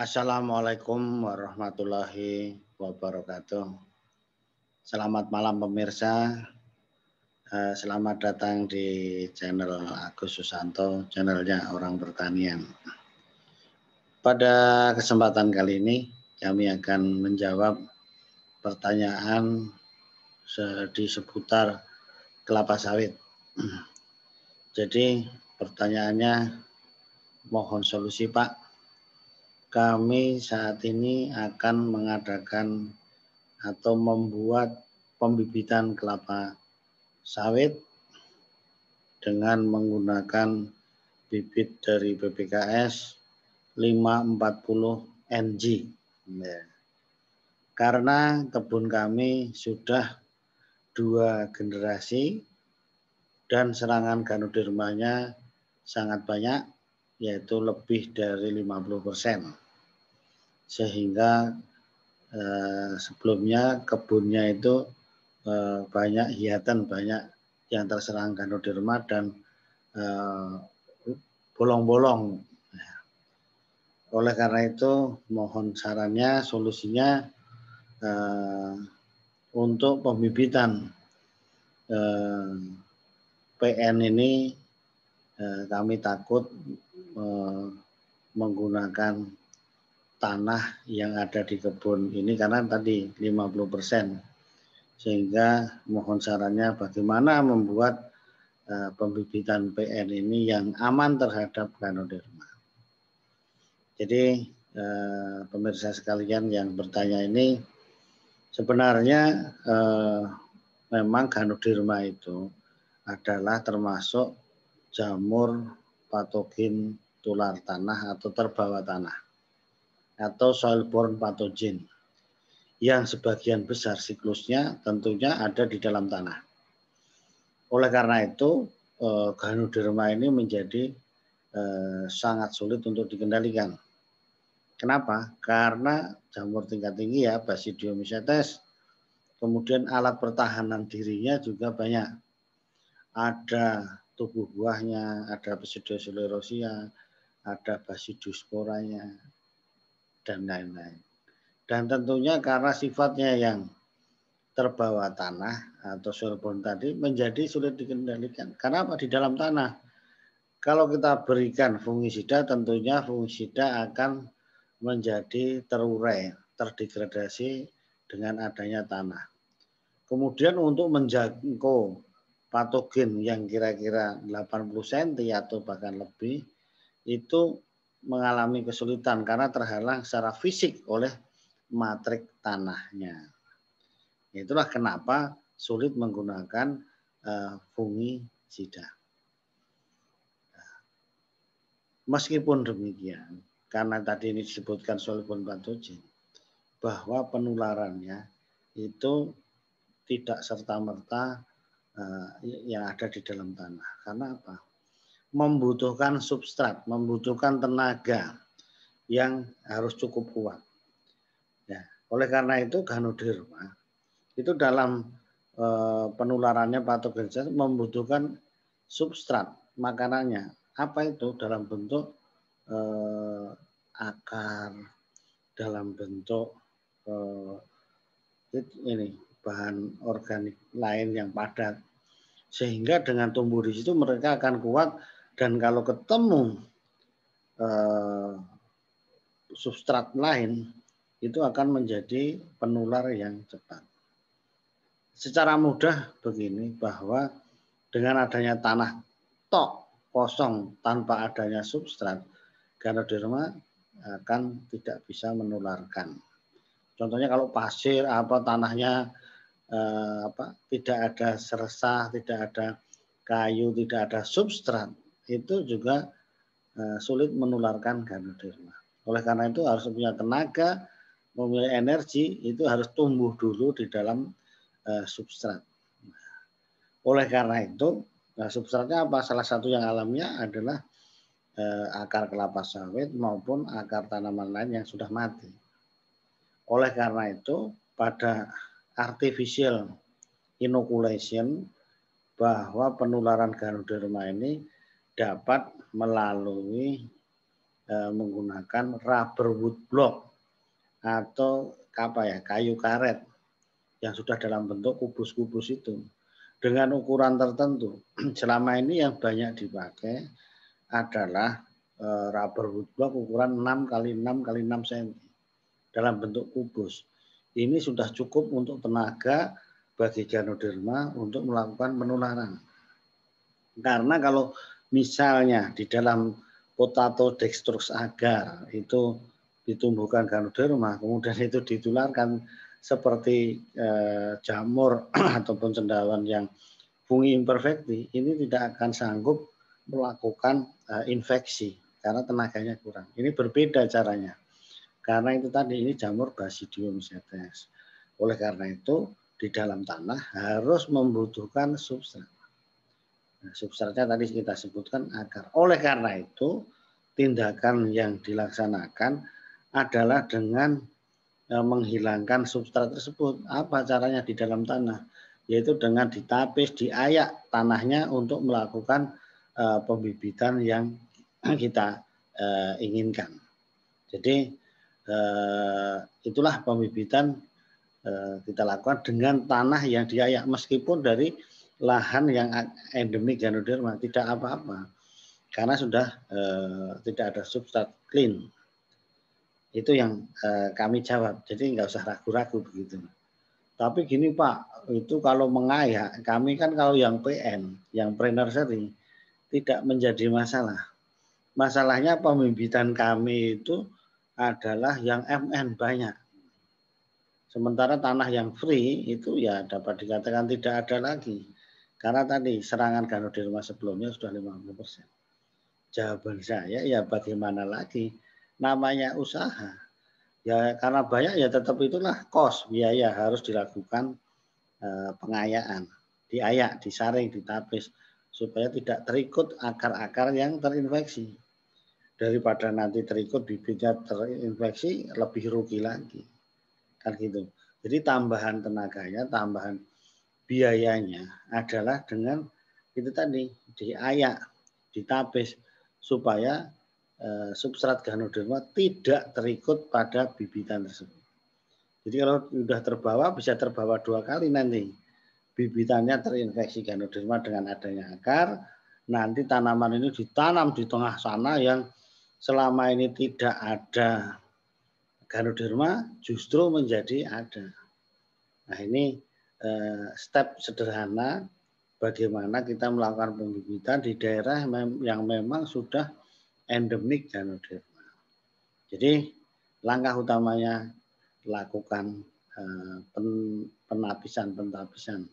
Assalamualaikum warahmatullahi wabarakatuh. Selamat malam pemirsa. Eh, selamat datang di channel Agus Susanto, channelnya Orang Pertanian. Pada kesempatan kali ini, kami akan menjawab pertanyaan di seputar kelapa sawit. Jadi pertanyaannya, mohon solusi Pak kami saat ini akan mengadakan atau membuat pembibitan kelapa sawit dengan menggunakan bibit dari BPKS 540 NG. Karena kebun kami sudah dua generasi dan serangan ganodermanya sangat banyak, yaitu lebih dari 50 persen sehingga eh, sebelumnya kebunnya itu eh, banyak hiatan banyak yang terserang ganoderma dan eh, bolong-bolong. Eh, Oleh karena itu mohon sarannya solusinya eh, untuk pembibitan eh, PN ini eh, kami takut eh, menggunakan tanah yang ada di kebun ini karena tadi 50 persen. Sehingga mohon sarannya bagaimana membuat uh, pembibitan PN ini yang aman terhadap Ganoderma. Jadi uh, pemirsa sekalian yang bertanya ini sebenarnya uh, memang Ganoderma itu adalah termasuk jamur patogen tular tanah atau terbawa tanah atau soil-borne pathogen yang sebagian besar siklusnya tentunya ada di dalam tanah. Oleh karena itu, eh, ganoderma ini menjadi eh, sangat sulit untuk dikendalikan. Kenapa? Karena jamur tingkat tinggi ya, Basidiomycetes, kemudian alat pertahanan dirinya juga banyak. Ada tubuh buahnya, ada Basidiosclerosia, ada Basidiosporanya, dan lain-lain. Dan tentunya karena sifatnya yang terbawa tanah atau sorbon tadi menjadi sulit dikendalikan. Karena apa? Di dalam tanah. Kalau kita berikan fungisida, tentunya fungisida akan menjadi terurai, terdegradasi dengan adanya tanah. Kemudian untuk menjangkau patogen yang kira-kira 80 cm atau bahkan lebih, itu mengalami kesulitan karena terhalang secara fisik oleh matrik tanahnya. Itulah kenapa sulit menggunakan eh, fungisida. Meskipun demikian, karena tadi ini disebutkan solubon patogen, bahwa penularannya itu tidak serta-merta eh, yang ada di dalam tanah. Karena apa? membutuhkan substrat, membutuhkan tenaga yang harus cukup kuat. Ya, oleh karena itu Ganoderma itu dalam e, penularannya patogen membutuhkan substrat makanannya. Apa itu dalam bentuk e, akar, dalam bentuk e, ini bahan organik lain yang padat sehingga dengan tumbuh di situ mereka akan kuat dan kalau ketemu eh, substrat lain, itu akan menjadi penular yang cepat. Secara mudah begini bahwa dengan adanya tanah tok kosong tanpa adanya substrat, Ganoderma akan tidak bisa menularkan. Contohnya kalau pasir apa tanahnya eh, apa tidak ada seresah, tidak ada kayu, tidak ada substrat, itu juga eh, sulit menularkan ganoderma. Oleh karena itu harus punya tenaga, memiliki energi itu harus tumbuh dulu di dalam eh, substrat. Oleh karena itu, eh, substratnya apa? Salah satu yang alamnya adalah akar kelapa sawit maupun akar tanaman lain yang sudah mati. Oleh karena itu, pada artificial inoculation bahwa penularan ganoderma ini dapat melalui e, menggunakan rubber wood block atau apa ya kayu karet yang sudah dalam bentuk kubus-kubus itu dengan ukuran tertentu. Selama ini yang banyak dipakai adalah e, rubber wood block ukuran 6 kali 6 kali 6 cm dalam bentuk kubus. Ini sudah cukup untuk tenaga bagi Ganoderma untuk melakukan penularan. Karena kalau Misalnya di dalam potato dextrose agar itu ditumbuhkan ganoderma, kemudian itu ditularkan seperti eh, jamur ataupun cendawan yang fungi imperfecti, ini tidak akan sanggup melakukan eh, infeksi karena tenaganya kurang. Ini berbeda caranya. Karena itu tadi ini jamur basidium setes. Oleh karena itu di dalam tanah harus membutuhkan substrat. Nah, substratnya tadi kita sebutkan agar Oleh karena itu, tindakan yang dilaksanakan adalah dengan e, menghilangkan substrat tersebut. Apa caranya di dalam tanah? Yaitu dengan ditapis, diayak tanahnya untuk melakukan e, pembibitan yang kita e, inginkan. Jadi itulah pembibitan kita lakukan dengan tanah yang diayak meskipun dari lahan yang endemik ganoderma tidak apa-apa karena sudah uh, tidak ada substrat clean. Itu yang uh, kami jawab. Jadi nggak usah ragu-ragu begitu. Tapi gini Pak, itu kalau mengayak, kami kan kalau yang PN, yang pre-nursery, tidak menjadi masalah. Masalahnya pembibitan kami itu adalah yang MN banyak. Sementara tanah yang free itu ya dapat dikatakan tidak ada lagi karena tadi serangan Ganoderma sebelumnya sudah 50 persen. Jawaban saya ya bagaimana lagi namanya usaha. Ya karena banyak ya tetap itulah kos biaya harus dilakukan eh, pengayaan, diayak, disaring, ditapis supaya tidak terikut akar-akar yang terinfeksi. Daripada nanti terikut bibitnya terinfeksi lebih rugi lagi. Kan gitu. Jadi tambahan tenaganya, tambahan biayanya adalah dengan itu tadi diayak, ditabis supaya eh, substrat ganoderma tidak terikut pada bibitan tersebut. Jadi kalau sudah terbawa bisa terbawa dua kali nanti. Bibitannya terinfeksi ganoderma dengan adanya akar, nanti tanaman ini ditanam di tengah sana yang selama ini tidak ada ganoderma justru menjadi ada. Nah ini Eh, step sederhana bagaimana kita melakukan pembibitan di daerah yang memang sudah endemik ganoderma. Jadi langkah utamanya lakukan eh, penapisan penapisan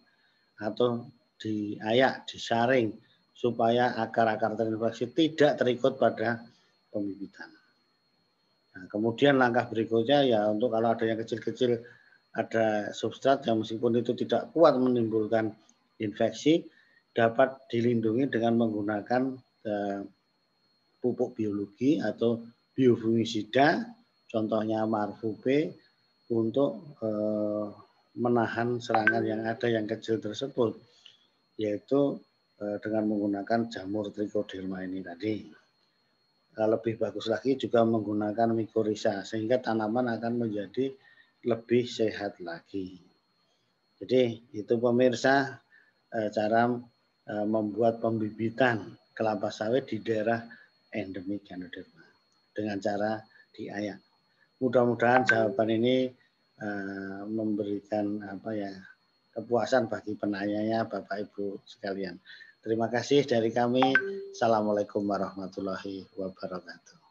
atau diayak, disaring supaya akar-akar terinfeksi tidak terikut pada pembibitan. Nah, kemudian langkah berikutnya ya untuk kalau ada yang kecil-kecil ada substrat yang meskipun itu tidak kuat menimbulkan infeksi dapat dilindungi dengan menggunakan eh, pupuk biologi atau biofungisida contohnya marfupe untuk eh, menahan serangan yang ada yang kecil tersebut yaitu eh, dengan menggunakan jamur trichoderma ini tadi lebih bagus lagi juga menggunakan mikorisa sehingga tanaman akan menjadi lebih sehat lagi. Jadi itu pemirsa eh, cara eh, membuat pembibitan kelapa sawit di daerah endemik Ganoderma dengan cara diayak. Mudah-mudahan jawaban ini eh, memberikan apa ya kepuasan bagi penanyanya Bapak Ibu sekalian. Terima kasih dari kami. Assalamualaikum warahmatullahi wabarakatuh.